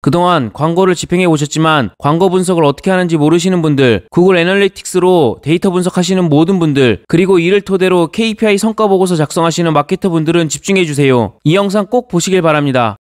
그동안 광고를 집행해 오셨지만 광고 분석을 어떻게 하는지 모르시는 분들, 구글 애널리틱스로 데이터 분석하시는 모든 분들, 그리고 이를 토대로 KPI 성과 보고서 작성하시는 마케터 분들은 집중해 주세요. 이 영상 꼭 보시길 바랍니다.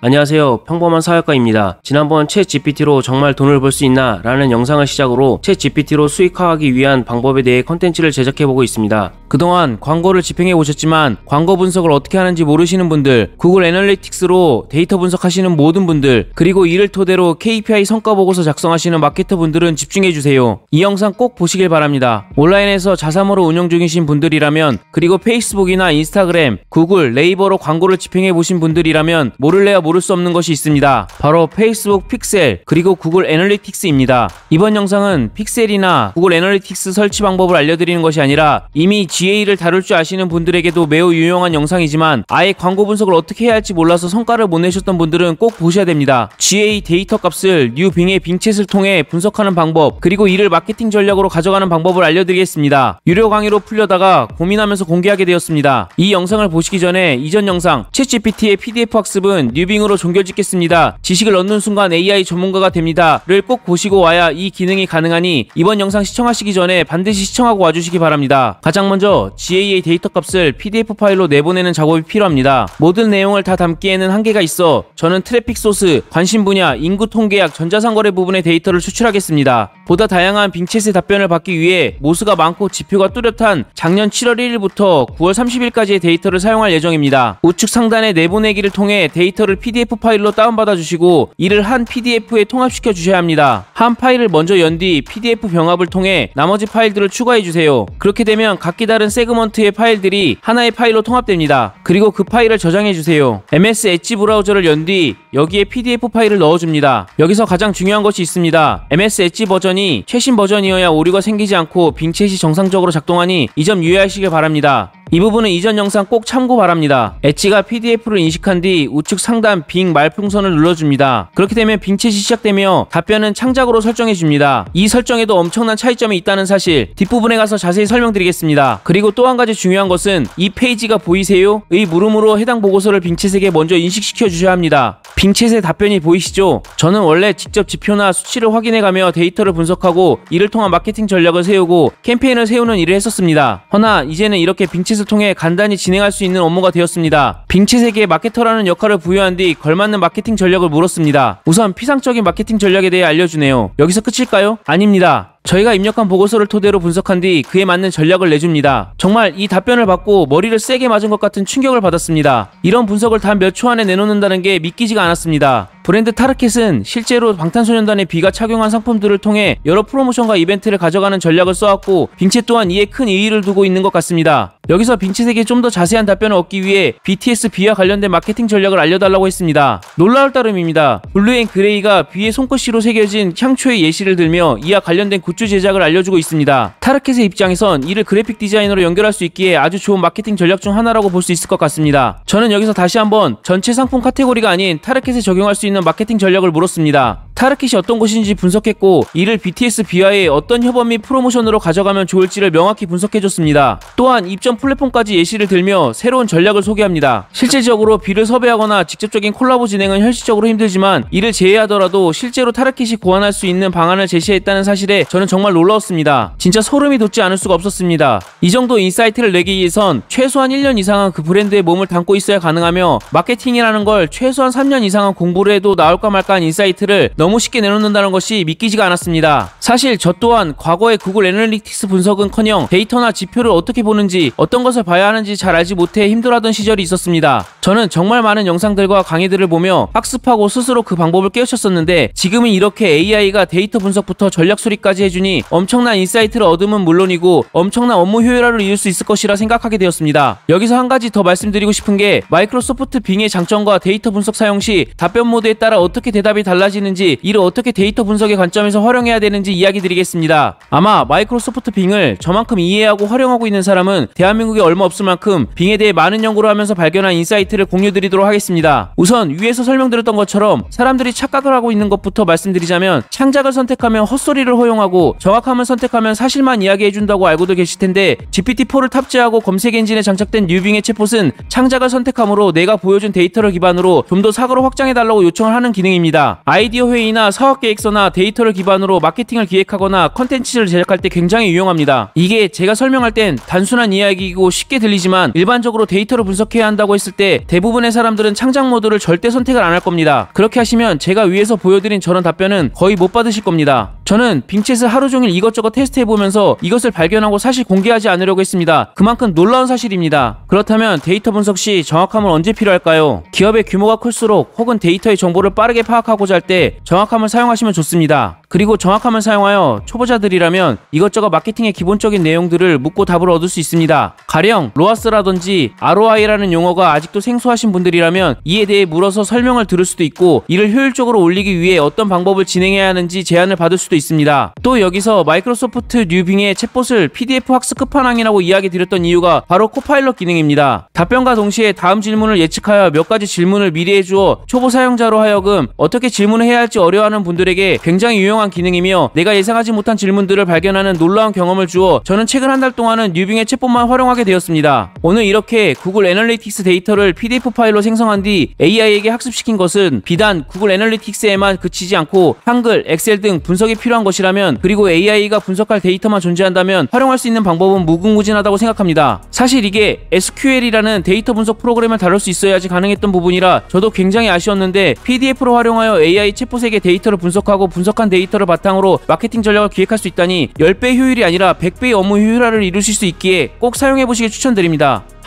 안녕하세요. 평범한 사회과입니다 지난번 채 GPT로 정말 돈을 벌 수 있나 라는 영상을 시작으로 채 GPT로 수익화하기 위한 방법에 대해 컨텐츠를 제작해보고 있습니다. 그동안 광고를 집행해 오셨지만 광고 분석을 어떻게 하는지 모르시는 분들, 구글 애널리틱스로 데이터 분석하시는 모든 분들, 그리고 이를 토대로 KPI 성과 보고서 작성하시는 마케터 분들은 집중해 주세요. 이 영상 꼭 보시길 바랍니다. 온라인에서 자사모로 운영 중이신 분들이라면 그리고 페이스북이나 인스타그램, 구글, 네이버로 광고를 집행해 보신 분들이라면 모를래야 모를 수 없는 것이 있습니다. 바로 페이스북 픽셀 그리고 구글 애널리틱스입니다. 이번 영상은 픽셀이나 구글 애널리틱스 설치 방법을 알려드리는 것이 아니라 이미 GA를 다룰 줄 아시는 분들에게도 매우 유용한 영상이지만 아예 광고 분석을 어떻게 해야 할지 몰라서 성과를 못 내셨던 분들은 꼭 보셔야 됩니다. GA 데이터 값을 뉴빙의 빙챗을 통해 분석하는 방법 그리고 이를 마케팅 전략으로 가져가는 방법을 알려드리겠습니다. 유료 강의로 풀려다가 고민하면서 공개하게 되었습니다. 이 영상을 보시기 전에 이전 영상 챗GPT의 PDF 학습은 뉴빙으로 종결짓겠습니다. 지식을 얻는 순간 AI 전문가가 됩니다. 를 꼭 보시고 와야 이 기능이 가능하니 이번 영상 시청하시기 전에 반드시 시청하고 와주시기 바랍니다. 가장 먼저 먼저 GAA 데이터 값을 PDF 파일로 내보내는 작업이 필요합니다. 모든 내용을 다 담기에는 한계가 있어 저는 트래픽 소스, 관심 분야, 인구 통계약, 전자상거래 부분의 데이터를 추출하겠습니다. 보다 다양한 빙챗의 답변을 받기 위해 모스가 많고 지표가 뚜렷한 작년 7월 1일부터 9월 30일까지의 데이터를 사용할 예정입니다. 우측 상단의 내보내기를 통해 데이터를 PDF 파일로 다운받아 주시고 이를 한 PDF에 통합시켜 주셔야 합니다. 한 파일을 먼저 연 뒤 PDF 병합을 통해 나머지 파일들을 추가해 주세요. 그렇게 되면 각기 다른 세그먼트의 파일들이 하나의 파일로 통합됩니다. 그리고 그 파일을 저장해 주세요. MS 엣지 브라우저를 연 뒤 여기에 PDF 파일을 넣어줍니다. 여기서 가장 중요한 것이 있습니다. MS 엣지 버전이 버전이 최신 버전이어야 오류가 생기지 않고 빙챗이 정상적으로 작동하니 이 점 유의하시길 바랍니다. 이 부분은 이전 영상 꼭 참고 바랍니다. 엣지가 PDF를 인식한 뒤 우측 상단 빙 말풍선을 눌러줍니다. 그렇게 되면 빙챗이 시작되며 답변은 창작으로 설정해줍니다. 이 설정에도 엄청난 차이점이 있다는 사실 뒷부분에 가서 자세히 설명드리겠습니다. 그리고 또 한 가지 중요한 것은 이 페이지가 보이세요? 의 물음으로 해당 보고서를 빙챗에게 먼저 인식시켜 주셔야 합니다. 빙챗의 답변이 보이시죠? 저는 원래 직접 지표나 수치를 확인해가며 데이터를 분석하고 이를 통한 마케팅 전략을 세우고 캠페인을 세우는 일을 했었습니다. 허나 이제는 이렇게 빙챗 서킷을 통해 간단히 진행할 수 있는 업무가 되었습니다. 빙체 세계에 마케터라는 역할을 부여한 뒤 걸맞는 마케팅 전략을 물었습니다. 우선 피상적인 마케팅 전략에 대해 알려주네요. 여기서 끝일까요? 아닙니다. 저희가 입력한 보고서를 토대로 분석한 뒤 그에 맞는 전략을 내줍니다. 정말 이 답변을 받고 머리를 세게 맞은 것 같은 충격을 받았습니다. 이런 분석을 단 몇 초 안에 내놓는다는 게 믿기지가 않았습니다. 브랜드 타르켓은 실제로 방탄소년단의 비가 착용한 상품들을 통해 여러 프로모션과 이벤트를 가져가는 전략을 써왔고 빈체 또한 이에 큰 의의를 두고 있는 것 같습니다. 여기서 빈챗에게 좀 더 자세한 답변을 얻기 위해 BTS 비와 관련된 마케팅 전략을 알려달라고 했습니다. 놀라울 따름입니다. 블루앤 그레이가 비의 손끝이로 새겨진 향초의 예시를 들며 이와 관련된 굿 굿즈 제작을 알려주고 있습니다. 타르켓의 입장에선 이를 그래픽 디자인으로 연결할 수 있기에 아주 좋은 마케팅 전략 중 하나라고 볼 수 있을 것 같습니다. 저는 여기서 다시 한번 전체 상품 카테고리가 아닌 타르켓에 적용할 수 있는 마케팅 전략을 물었습니다. 타르킷이 어떤 곳인지 분석했고 이를 BTS b y 의 어떤 협업 및 프로모션으로 가져가면 좋을지를 명확히 분석해줬습니다. 또한 입점 플랫폼까지 예시를 들며 새로운 전략을 소개합니다. 실제적으로비를 섭외하거나 직접적인 콜라보 진행은 현실적으로 힘들지만 이를 제외하더라도 실제로 타르킷이 고안할 수 있는 방안을 제시했다는 사실에 저는 정말 놀라웠습니다. 진짜 소름이 돋지 않을 수가 없었습니다. 이 정도 인사이트를 내기 위해선 최소한 1년 이상은 그 브랜드의 몸을 담고 있어야 가능하며 마케팅이라는 걸 최소한 3년 이상은 공부를 해도 나올까 말까한 인사이트를 너무 너무 쉽게 내놓는다는 것이 믿기지가 않았습니다. 사실 저 또한 과거의 구글 애널리틱스 분석은커녕 데이터나 지표를 어떻게 보는지 어떤 것을 봐야 하는지 잘 알지 못해 힘들어하던 시절이 있었습니다. 저는 정말 많은 영상들과 강의들을 보며 학습하고 스스로 그 방법을 깨우쳤었는데 지금은 이렇게 AI가 데이터 분석부터 전략 수리까지 해주니 엄청난 인사이트를 얻음은 물론이고 엄청난 업무 효율화를 이룰 수 있을 것이라 생각하게 되었습니다. 여기서 한 가지 더 말씀드리고 싶은 게 마이크로소프트 빙의 장점과 데이터 분석 사용 시 답변 모드에 따라 어떻게 대답이 달라지는지 이를 어떻게 데이터 분석의 관점에서 활용해야 되는지 이야기 드리겠습니다. 아마 마이크로소프트 빙을 저만큼 이해하고 활용하고 있는 사람은 대한민국에 얼마 없을 만큼 빙에 대해 많은 연구를 하면서 발견한 인사이트를 공유 드리도록 하겠습니다. 우선 위에서 설명드렸던 것처럼 사람들이 착각을 하고 있는 것부터 말씀드리자면 창작을 선택하면 헛소리를 허용하고 정확함을 선택하면 사실만 이야기해준다고 알고도 계실 텐데 GPT-4를 탑재하고 검색 엔진에 장착된 뉴빙의 챗봇은 창작을 선택함으로 내가 보여준 데이터를 기반으로 좀 더 사고를 확장해달라고 요청을 하는 기능입니다. 아이디어 회의 디자인이나 사업 계획서나 데이터를 기반으로 마케팅을 기획하거나 컨텐츠를 제작할 때 굉장히 유용합니다. 이게 제가 설명할 땐 단순한 이야기이고 쉽게 들리지만 일반적으로 데이터를 분석해야 한다고 했을 때 대부분의 사람들은 창작 모드를 절대 선택을 안 할 겁니다. 그렇게 하시면 제가 위에서 보여드린 저런 답변은 거의 못 받으실 겁니다. 저는 빙체스 하루 종일 이것저것 테스트해보면서 이것을 발견하고 사실 공개하지 않으려고 했습니다. 그만큼 놀라운 사실입니다. 그렇다면 데이터 분석 시 정확함은 언제 필요할까요? 기업의 규모가 클수록 혹은 데이터의 정보를 빠르게 파악하고자 할때 정확함을 사용하시면 좋습니다. 그리고 정확함을 사용하여 초보자들이라면 이것저것 마케팅의 기본적인 내용들을 묻고 답을 얻을 수 있습니다. 가령 로아스라든지 ROI라는 용어가 아직도 생소하신 분들이라면 이에 대해 물어서 설명을 들을 수도 있고 이를 효율적으로 올리기 위해 어떤 방법을 진행해야 하는지 제안을 받을 수도 있습니다. 또 여기서 마이크로소프트 뉴빙의 챗봇을 PDF 학습 끝판왕이라고 이야기 드렸던 이유가 바로 코파일럿 기능입니다. 답변과 동시에 다음 질문을 예측하여 몇 가지 질문을 미리 해주어 초보 사용자로 하여금 어떻게 질문을 해야 할지 어려워하는 분들에게 굉장히 유용한 훌륭한 기능이며 내가 예상하지 못한 질문들을 발견하는 놀라운 경험을 주어 저는 최근 한 달 동안은 뉴빙의 챗봇만 활용하게 되었습니다. 오늘 이렇게 구글 애널리틱스 데이터를 PDF 파일로 생성한 뒤 AI에게 학습시킨 것은 비단 구글 애널리틱스에만 그치지 않고 한글, 엑셀 등 분석이 필요한 것이라면 그리고 AI가 분석할 데이터만 존재한다면 활용할 수 있는 방법은 무궁무진하다고 생각합니다. 사실 이게 SQL이라는 데이터 분석 프로그램을 다룰 수 있어야지 가능했던 부분이라 저도 굉장히 아쉬웠는데 PDF로 활용하여 AI 챗봇에게 데이터를 분석하고 분석한 데이터 데이터를 바탕으로 마케팅 전략을 기획할 수 있다니 10배 효율이 아니라 100배의 업무 효율화를 이루실 수 있기에 꼭 사용해보시길 추천드립니다.